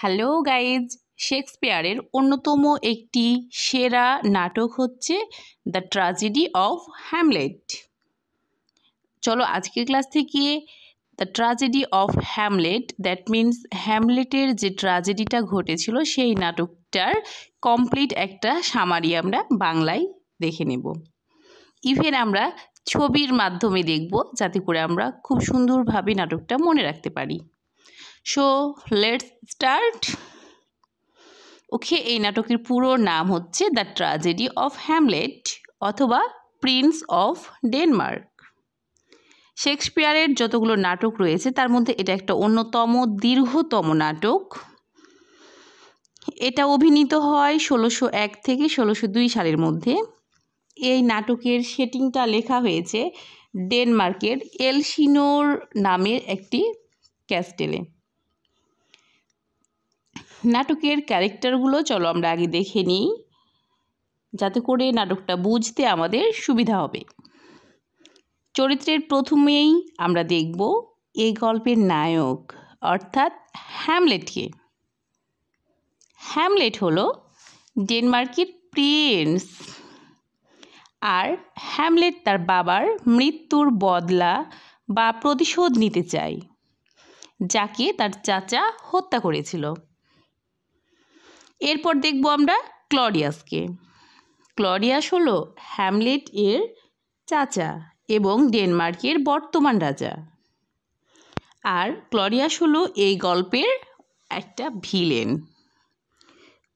hello guys শেক্সপিয়ারের অন্যতম একটি সেরা নাটক হচ্ছে দ্য ট্র্যাজেডি অফ হ্যামলেট চলো আজকের ক্লাস থেকে the tragedy of Hamlet that means হ্যামলেটের যে ট্র্যাজেডিটা ঘটেছিল সেই নাটকটার কমপ্লিট একটা সামারি আমরা বাংলায় দেখে নেব ইভেন আমরা ছবির মাধ্যমে দেখব যাতে করে আমরা খুব সুন্দরভাবে নাটকটা মনে রাখতে পারি সো লেট স্টার্ট ওকে এই নাটকের পুরো নাম হচ্ছে দ্য ট্রাজেডি অফ হ্যামলেট অথবা প্রিন্স অফ ডেনমার্ক শেক্সপিয়ারের যতগুলো নাটক রয়েছে তার মধ্যে এটা একটা অন্যতম দীর্ঘতম নাটক এটা অভিনীত হয় ষোলোশো এক থেকে ষোলোশো দুই সালের মধ্যে এই নাটকের সেটিংটা লেখা হয়েছে ডেনমার্কের এলসিনোর নামের একটি ক্যাস্টেলে নাটকের ক্যারেক্টারগুলো চলো আমরা আগে দেখে নিই যাতে করে নাটকটা বুঝতে আমাদের সুবিধা হবে চরিত্রের প্রথমেই আমরা দেখব এই গল্পের নায়ক অর্থাৎ হ্যামলেটকে হ্যামলেট হলো ডেনমার্কের প্রিন্স আর হ্যামলেট তার বাবার মৃত্যুর বদলা বা প্রতিশোধ নিতে চায় যাকে তার চাচা হত্যা করেছিল এরপর দেখব আমরা ক্লডিয়াসকে ক্লডিয়াস হলো হ্যামলেট এর চাচা এবং ডেনমার্কের বর্তমান রাজা আর ক্লডিয়াস হলো এই গল্পের একটা ভিলেন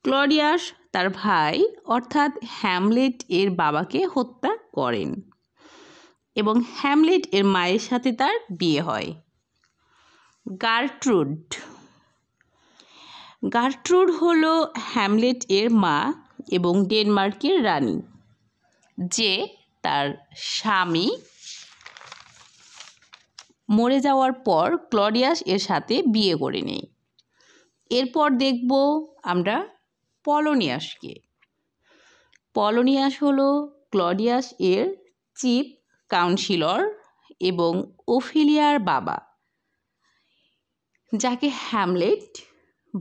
ক্লডিয়াস তার ভাই অর্থাৎ হ্যামলেট এর বাবাকে হত্যা করেন এবং হ্যামলেট এর মায়ের সাথে তার বিয়ে হয় গার্ট্রুড গার্ট্রুড হল হ্যামলেট এর মা এবং ডেনমার্কের রানী যে তার স্বামী মরে যাওয়ার পর ক্লডিয়াস এর সাথে বিয়ে করে নেই এরপর দেখব আমরা পলোনিয়াসকে পলোনিয়াস হলো ক্লডিয়াস এর চিফ কাউন্সিলর এবং ওফিলিয়ার বাবা যাকে হ্যামলেট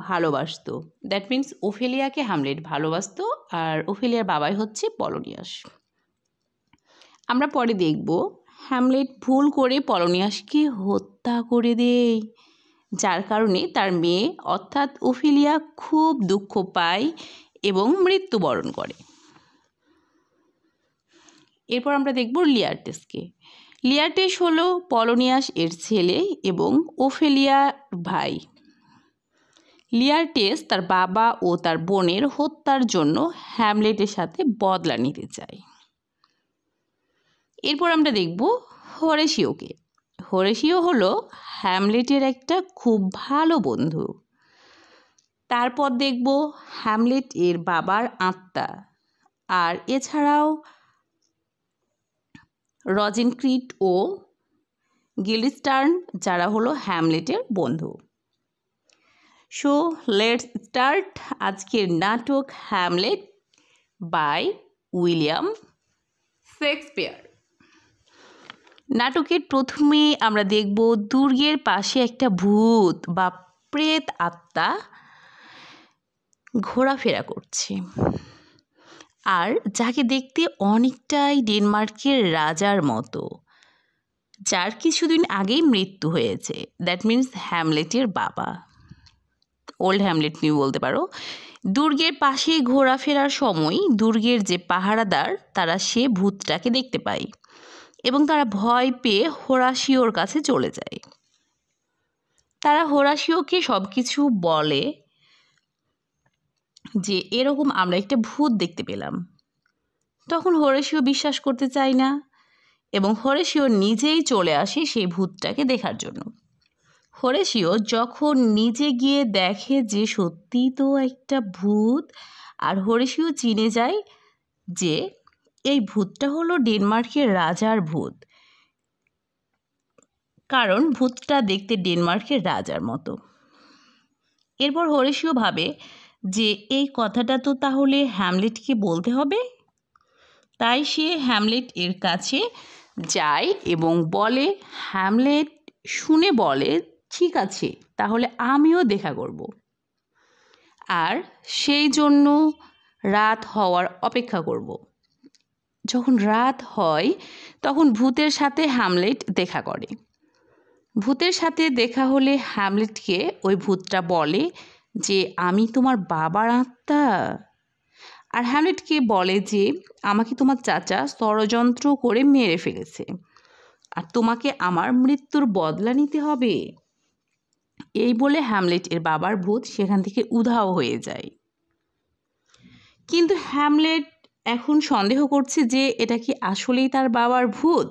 ভালোবাসত দ্যাট মিন্স ওফেলিয়াকে হামলেট ভালোবাসত আর ওফেলিয়ার বাবাই হচ্ছে পলোনিয়াস আমরা পরে দেখব হ্যামলেট ভুল করে পলোনিয়াসকে হত্যা করে দেয় যার কারণে তার মেয়ে অর্থাৎ ওফিলিয়া খুব দুঃখ পায় এবং মৃত্যুবরণ করে এরপর আমরা দেখব লিয়ার্টেসকে লিয়ার্টেস হলো পলোনিয়াস এর ছেলে এবং ওফেলিয়ার ভাই লিয়ার্টেস তার বাবা ও তার বোনের হত্যার জন্য হ্যামলেটের সাথে বদলা নিতে চায় এরপর আমরা দেখব হরেশিওকে হরেশিও হলো হ্যামলেটের একটা খুব ভালো বন্ধু তারপর দেখব হ্যামলেট এর বাবার আত্মা আর এছাড়াও ক্রিট ও গিলিস্টার্ন যারা হলো হ্যামলেটের বন্ধু সো লেটস স্টার্ট আজকের নাটক হ্যামলেট বাই উইলিয়াম শেক্সপিয়ার নাটকের প্রথমে আমরা দেখব দুর্গের পাশে একটা ভূত বা প্রেত আত্মা ঘোরাফেরা করছে আর যাকে দেখতে অনেকটাই ডেনমার্কের রাজার মতো যার কিছুদিন আগেই মৃত্যু হয়েছে দ্যাট মিন্স হ্যামলেটের বাবা ওল্ড হ্যামলেট নিউ বলতে পারো দুর্গের পাশে ঘোরাফেরার সময় দুর্গের যে পাহারাদার তারা সে ভূতটাকে দেখতে পায় এবং তারা ভয় পেয়ে হোরাশিওর কাছে চলে যায় তারা হোরাশিওকে সব কিছু বলে যে এরকম আমরা একটা ভূত দেখতে পেলাম তখন হরেশিও বিশ্বাস করতে চায় না এবং হরেশিও নিজেই চলে আসে সেই ভূতটাকে দেখার জন্য হরেশিও যখন নিজে গিয়ে দেখে যে সত্যিই তো একটা ভূত আর হরেশিও চিনে যায় যে এই ভূতটা হলো ডেনমার্কের রাজার ভূত কারণ ভূতটা দেখতে ডেনমার্কের রাজার মতো এরপর হরেশিও ভাবে যে এই কথাটা তো তাহলে হ্যামলেটকে বলতে হবে তাই সে হ্যামলেট এর কাছে যায় এবং বলে হ্যামলেট শুনে বলে ঠিক আছে তাহলে আমিও দেখা করব আর সেই জন্য রাত হওয়ার অপেক্ষা করব যখন রাত হয় তখন ভূতের সাথে হ্যামলেট দেখা করে ভূতের সাথে দেখা হলে হ্যামলেটকে ওই ভূতটা বলে যে আমি তোমার বাবার আত্মা আর হ্যামলেটকে বলে যে আমাকে তোমার চাচা ষড়যন্ত্র করে মেরে ফেলেছে আর তোমাকে আমার মৃত্যুর বদলা নিতে হবে এই বলে হ্যামলেট এর বাবার ভূত সেখান থেকে উধাও হয়ে যায় কিন্তু হ্যামলেট এখন সন্দেহ করছে যে এটা কি আসলেই তার বাবার ভূত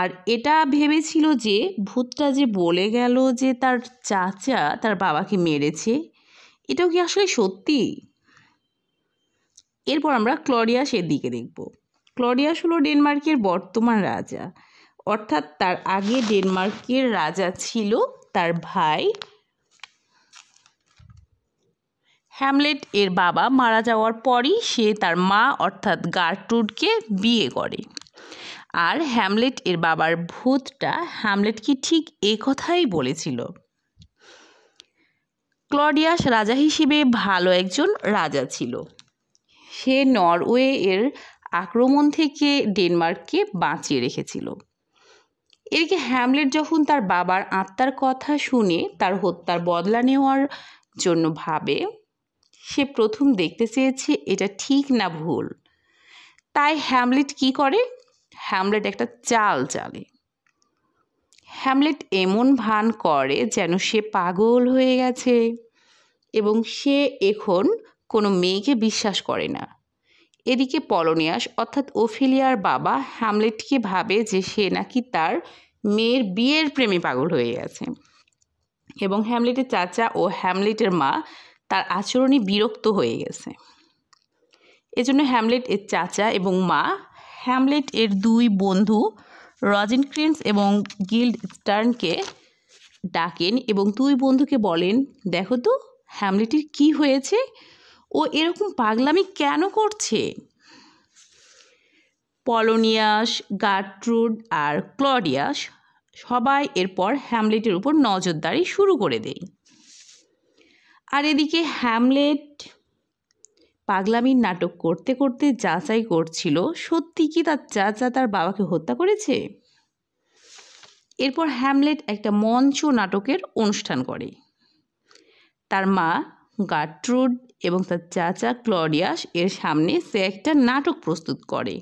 আর এটা ভেবেছিল যে ভূতটা যে বলে গেল যে তার চাচা তার বাবাকে মেরেছে এটাও কি আসলে সত্যি এরপর আমরা এর দিকে দেখব ক্লডিয়াস হলো ডেনমার্কের বর্তমান রাজা অর্থাৎ তার আগে ডেনমার্কের রাজা ছিল তার ভাই হ্যামলেট এর বাবা মারা যাওয়ার পরই সে তার মা অর্থাৎ গার্টুডকে বিয়ে করে আর হ্যামলেট এর বাবার ভূতটা হ্যামলেটকে ঠিক এ কথাই বলেছিল ক্লডিয়াস রাজা হিসেবে ভালো একজন রাজা ছিল সে নরওয়ে এর আক্রমণ থেকে ডেনমার্ককে বাঁচিয়ে রেখেছিল এদিকে হ্যামলেট যখন তার বাবার আত্মার কথা শুনে তার হত্যার বদলা নেওয়ার জন্য ভাবে সে প্রথম দেখতে চেয়েছে এটা ঠিক না ভুল তাই হ্যামলেট কি করে হ্যামলেট একটা চাল চালে হ্যামলেট এমন ভান করে যেন সে পাগল হয়ে গেছে এবং সে এখন কোনো মেয়েকে বিশ্বাস করে না এদিকে পলোনিয়াস অর্থাৎ ওফিলিয়ার বাবা হ্যামলেটকে ভাবে যে সে নাকি তার মেয়ের বিয়ের প্রেমে পাগল হয়ে গেছে এবং হ্যামলেটের চাচা ও হ্যামলেটের মা তার আচরণে বিরক্ত হয়ে গেছে এজন্য হ্যামলেট এর চাচা এবং মা হ্যামলেট এর দুই বন্ধু রজিন ক্রিন্স এবং গিল্ড স্টার্নকে ডাকেন এবং দুই বন্ধুকে বলেন দেখো তো হ্যামলেটের কি হয়েছে ও এরকম পাগলামি কেন করছে পলোনিয়াস গার্ট্রুড আর ক্লডিয়াস সবাই এরপর হ্যামলেটের উপর নজরদারি শুরু করে দেয় আর এদিকে হ্যামলেট পাগলামির নাটক করতে করতে যাচাই করছিল সত্যি কি তার চাচা তার বাবাকে হত্যা করেছে এরপর হ্যামলেট একটা মঞ্চ নাটকের অনুষ্ঠান করে তার মা গার্ট্রুড এবং তার চাচা ক্লডিয়াস এর সামনে সে একটা নাটক প্রস্তুত করে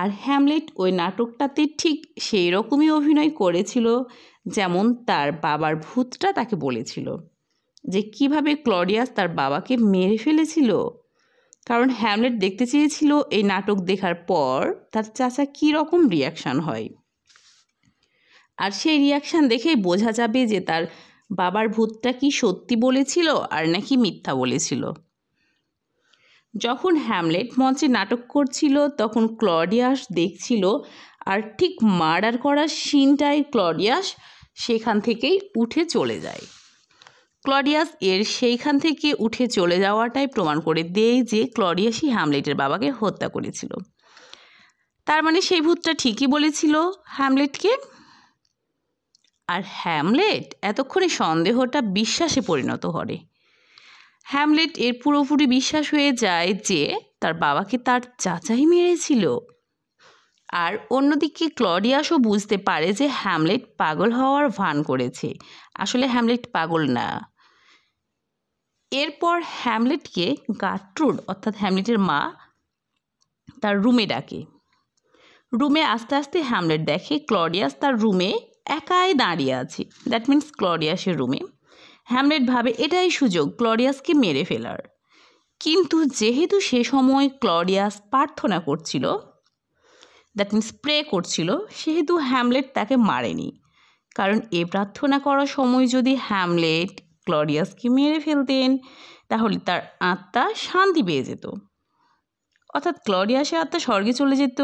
আর হ্যামলেট ওই নাটকটাতে ঠিক সেই রকমই অভিনয় করেছিল যেমন তার বাবার ভূতটা তাকে বলেছিল যে কিভাবে ক্লডিয়াস তার বাবাকে মেরে ফেলেছিল কারণ হ্যামলেট দেখতে চেয়েছিল এই নাটক দেখার পর তার চাচা কী রকম রিয়াকশান হয় আর সেই রিয়াকশান দেখেই বোঝা যাবে যে তার বাবার ভূতটা কি সত্যি বলেছিল আর নাকি মিথ্যা বলেছিল যখন হ্যামলেট মঞ্চে নাটক করছিল তখন ক্লডিয়াস দেখছিল আর ঠিক মার্ডার করার সিনটাই ক্লডিয়াস সেখান থেকেই উঠে চলে যায় ক্লডিয়াস এর সেইখান থেকে উঠে চলে যাওয়াটাই প্রমাণ করে দেয় যে ক্লডিয়াসই হ্যামলেটের বাবাকে হত্যা করেছিল তার মানে সেই ভূতটা ঠিকই বলেছিল হ্যামলেটকে আর হ্যামলেট এতক্ষণে সন্দেহটা বিশ্বাসে পরিণত করে হ্যামলেট এর পুরোপুরি বিশ্বাস হয়ে যায় যে তার বাবাকে তার চাচাই মেরেছিল আর অন্যদিকে ক্লডিয়াসও বুঝতে পারে যে হ্যামলেট পাগল হওয়ার ভান করেছে আসলে হ্যামলেট পাগল না এরপর হ্যামলেটকে গাট্রুড অর্থাৎ হ্যামলেটের মা তার রুমে ডাকে রুমে আস্তে আস্তে হ্যামলেট দেখে ক্লডিয়াস তার রুমে একাই দাঁড়িয়ে আছে দ্যাট মিন্স ক্লডিয়াসের রুমে হ্যামলেট ভাবে এটাই সুযোগ ক্লডিয়াসকে মেরে ফেলার কিন্তু যেহেতু সে সময় ক্লডিয়াস প্রার্থনা করছিল দ্যাট মিন্স প্রে করছিল সেহেতু হ্যামলেট তাকে মারেনি কারণ এ প্রার্থনা করার সময় যদি হ্যামলেট ক্লডিয়াসকে মেরে ফেলতেন তাহলে তার আত্মা শান্তি পেয়ে যেত অর্থাৎ ক্লডিয়াসের আত্মা স্বর্গে চলে যেত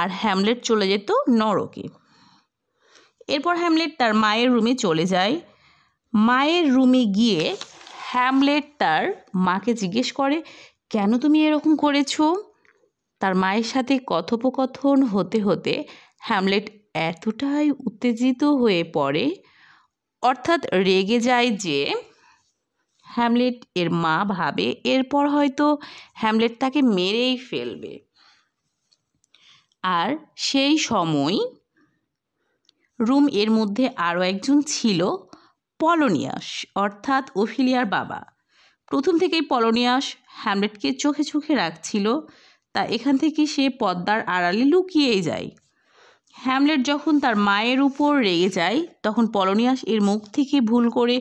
আর হ্যামলেট চলে যেত নরকে এরপর হ্যামলেট তার মায়ের রুমে চলে যায় মায়ের রুমে গিয়ে হ্যামলেট তার মাকে জিজ্ঞেস করে কেন তুমি এরকম করেছো তার মায়ের সাথে কথোপকথন হতে হতে হ্যামলেট এতটাই উত্তেজিত হয়ে পড়ে অর্থাৎ রেগে যায় যে হ্যামলেট এর মা ভাবে এরপর হয়তো হ্যামলেট তাকে মেরেই ফেলবে আর সেই সময় রুম এর মধ্যে আরও একজন ছিল পলোনিয়াস অর্থাৎ ওফিলিয়ার বাবা প্রথম থেকেই পলোনিয়াস হ্যামলেটকে চোখে চোখে রাখছিল তা এখান থেকে সে পদ্মার আড়ালে লুকিয়েই যায় হ্যামলেট যখন তার মায়ের উপর রেগে যায় তখন পলোনিয়াস এর মুখ থেকে ভুল করে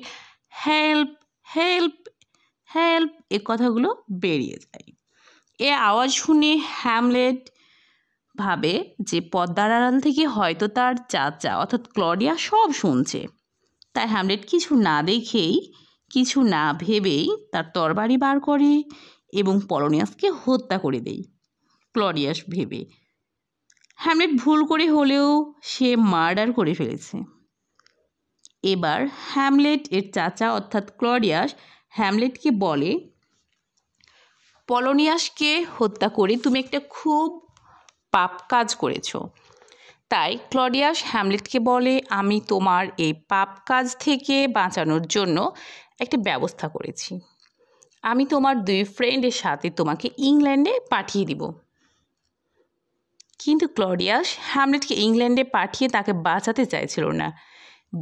হেল্প হেল্প হেল্প এ কথাগুলো বেরিয়ে যায় এ আওয়াজ শুনে হ্যামলেট ভাবে যে পদ্মার আড়াল থেকে হয়তো তার চাচা অর্থাৎ ক্লডিয়া সব শুনছে তাই হ্যামলেট কিছু না দেখেই কিছু না ভেবেই তার তরবারি বার করে এবং পলোনিয়াসকে হত্যা করে দেয় ক্লডিয়াস ভেবে হ্যামলেট ভুল করে হলেও সে মার্ডার করে ফেলেছে এবার হ্যামলেট এর চাচা অর্থাৎ ক্লডিয়াস হ্যামলেটকে বলে পলোনিয়াসকে হত্যা করে তুমি একটা খুব পাপ কাজ করেছ তাই ক্লডিয়াস হ্যামলেটকে বলে আমি তোমার এই পাপ কাজ থেকে বাঁচানোর জন্য একটি ব্যবস্থা করেছি আমি তোমার দুই ফ্রেন্ডের সাথে তোমাকে ইংল্যান্ডে পাঠিয়ে দিব কিন্তু ক্লডিয়াস হ্যামলেটকে ইংল্যান্ডে পাঠিয়ে তাকে বাঁচাতে চাইছিল না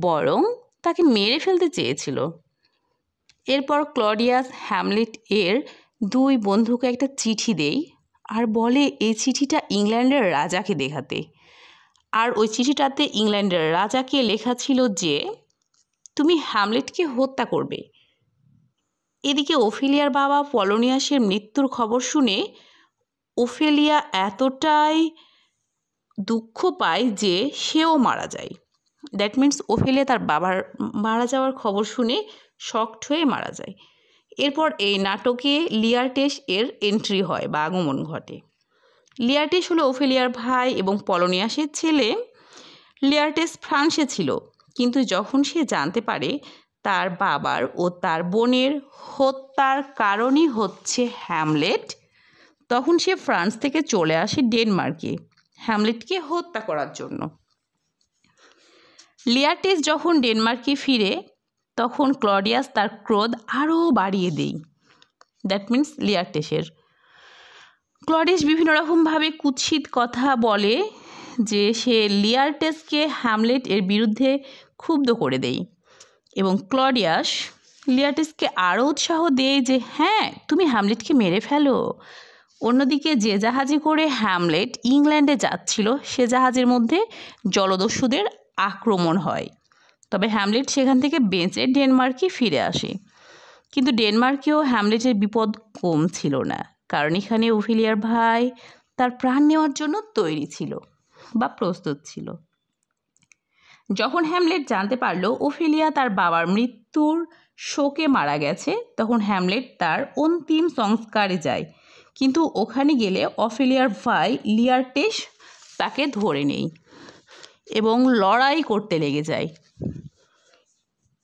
বরং তাকে মেরে ফেলতে চেয়েছিল এরপর ক্লডিয়াস হ্যামলেট এর দুই বন্ধুকে একটা চিঠি দেয় আর বলে এই চিঠিটা ইংল্যান্ডের রাজাকে দেখাতে আর ওই চিঠিটাতে ইংল্যান্ডের রাজাকে লেখা ছিল যে তুমি হ্যামলেটকে হত্যা করবে এদিকে ওফেলিয়ার বাবা পলোনিয়াসের মৃত্যুর খবর শুনে ওফেলিয়া এতটাই দুঃখ পায় যে সেও মারা যায় দ্যাট মিন্স ওফেলিয়া তার বাবার মারা যাওয়ার খবর শুনে শক্ট হয়ে মারা যায় এরপর এই নাটকে লিয়ারটেস এর এন্ট্রি হয় বা আগমন ঘটে লিয়ারটেস হলো ওফেলিয়ার ভাই এবং পলোনিয়াসের ছেলে লিয়ারটেস ফ্রান্সে ছিল কিন্তু যখন সে জানতে পারে তার বাবার ও তার বোনের হত্যার কারণই হচ্ছে হ্যামলেট তখন সে ফ্রান্স থেকে চলে আসে ডেনমার্কে হ্যামলেটকে হত্যা করার জন্য লিয়ারটেস যখন ডেনমার্কে ফিরে তখন ক্লডিয়াস তার ক্রোধ আরও বাড়িয়ে দেয় দ্যাট মিন্স লিয়ারটেসের ক্লডিয়াস বিভিন্ন রকমভাবে কুৎসিত কথা বলে যে সে লিয়ারটেসকে হ্যামলেট এর বিরুদ্ধে ক্ষুব্ধ করে দেয় এবং ক্লডিয়াস লিয়ারটেসকে আরও উৎসাহ দেয় যে হ্যাঁ তুমি হ্যামলেটকে মেরে ফেলো অন্যদিকে যে জাহাজে করে হ্যামলেট ইংল্যান্ডে যাচ্ছিল সে জাহাজের মধ্যে জলদস্যুদের আক্রমণ হয় তবে হ্যামলেট সেখান থেকে বেঁচে ডেনমার্কে ফিরে আসে কিন্তু ডেনমার্কেও হ্যামলেটের বিপদ কম ছিল না কারণ এখানে ওফিলিয়ার ভাই তার প্রাণ নেওয়ার জন্য তৈরি ছিল বা প্রস্তুত ছিল যখন হ্যামলেট জানতে পারল ওফিলিয়া তার বাবার মৃত্যুর শোকে মারা গেছে তখন হ্যামলেট তার অন্তিম সংস্কারে যায় কিন্তু ওখানে গেলে অফিলিয়ার ভাই লিয়ারটেস তাকে ধরে নেই এবং লড়াই করতে লেগে যায়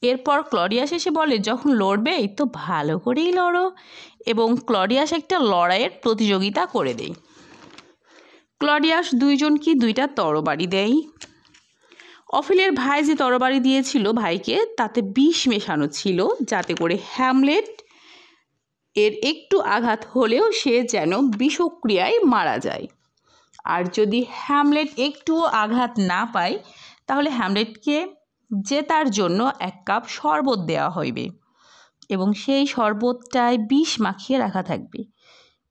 এরপর ক্লডিয়াস এসে বলে যখন লড়বে তো ভালো করেই লড়ো এবং ক্লডিয়াস একটা লড়াইয়ের প্রতিযোগিতা করে দেয় ক্লডিয়াস দুইজন কি দুইটা তরবারি দেয় অফিলের ভাই যে তরবারি দিয়েছিল ভাইকে তাতে বিষ মেশানো ছিল যাতে করে হ্যামলেট এর একটু আঘাত হলেও সে যেন বিষক্রিয়ায় মারা যায় আর যদি হ্যামলেট একটুও আঘাত না পায় তাহলে হ্যামলেটকে যে তার জন্য এক কাপ শরবত দেওয়া হইবে এবং সেই শরবতটায় বিষ মাখিয়ে রাখা থাকবে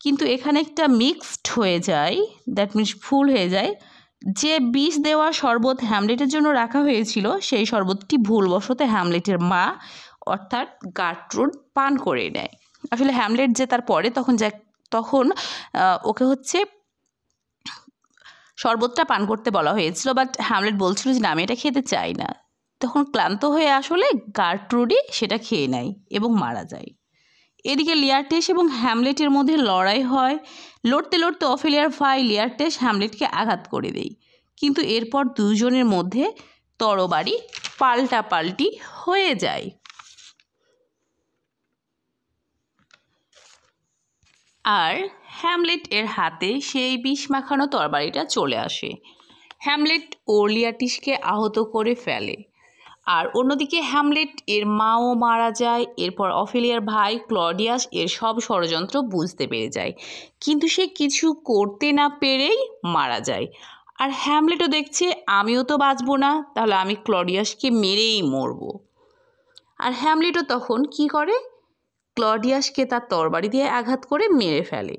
কিন্তু এখানে একটা মিক্সড হয়ে যায় দ্যাট মিনস ফুল হয়ে যায় যে বিষ দেওয়া শরবত হ্যামলেটের জন্য রাখা হয়েছিল সেই শরবতটি ভুলবশত হ্যামলেটের মা অর্থাৎ গার্ট্রুড পান করে নেয় আসলে হ্যামলেট যে তার পরে তখন যা তখন ওকে হচ্ছে শরবতটা পান করতে বলা হয়েছিল বাট হ্যামলেট বলছিল যে না আমি এটা খেতে চাই না তখন ক্লান্ত হয়ে আসলে গার্ট্রুডি সেটা খেয়ে নেয় এবং মারা যায় এদিকে লিয়ারটেস এবং হ্যামলেটের মধ্যে লড়াই হয় লড়তে লড়তে অফেলিয়ার ভাই লিয়ারটেস হ্যামলেটকে আঘাত করে দেয় কিন্তু এরপর দুজনের মধ্যে তরবারি পাল্টি হয়ে যায় আর হ্যামলেট এর হাতে সেই বিষ মাখানো তরবারিটা চলে আসে হ্যামলেট ওরলিয়াটিসকে আহত করে ফেলে আর অন্যদিকে হ্যামলেট এর মাও মারা যায় এরপর অফেলিয়ার ভাই ক্লডিয়াস এর সব ষড়যন্ত্র বুঝতে পেরে যায় কিন্তু সে কিছু করতে না পেরেই মারা যায় আর হ্যামলেটও দেখছে আমিও তো বাঁচবো না তাহলে আমি ক্লডিয়াসকে মেরেই মরবো আর হ্যামলেটও তখন কি করে ক্লডিয়াসকে তার তরবারি দিয়ে আঘাত করে মেরে ফেলে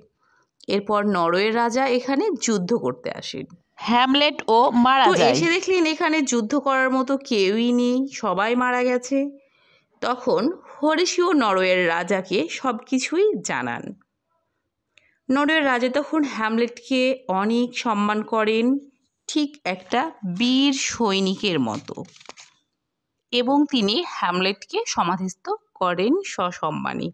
এরপর নরওয়ের রাজা এখানে যুদ্ধ করতে আসেন হ্যামলেট ও মারা যায় এসে দেখলেন এখানে যুদ্ধ করার মতো কেউই নেই সবাই মারা গেছে তখন হরিশিও নরওয়ের রাজাকে সব কিছুই জানান নরওয়ের রাজা তখন হ্যামলেটকে অনেক সম্মান করেন ঠিক একটা বীর সৈনিকের মতো এবং তিনি হ্যামলেটকে সমাধিস্থ করেন সসম্মানে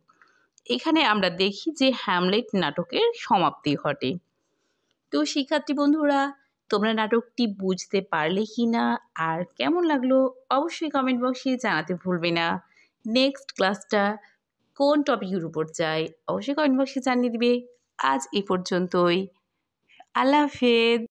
এখানে আমরা দেখি যে হ্যামলেট নাটকের সমাপ্তি ঘটে তো শিক্ষার্থী বন্ধুরা তোমরা নাটকটি বুঝতে পারলে কি না আর কেমন লাগলো অবশ্যই কমেন্ট বক্সে জানাতে ভুলবে না নেক্সট ক্লাসটা কোন টপিকের উপর যায় অবশ্যই কমেন্ট বক্সে জানিয়ে দিবে আজ এ পর্যন্তই আল্লাহ হাফেজ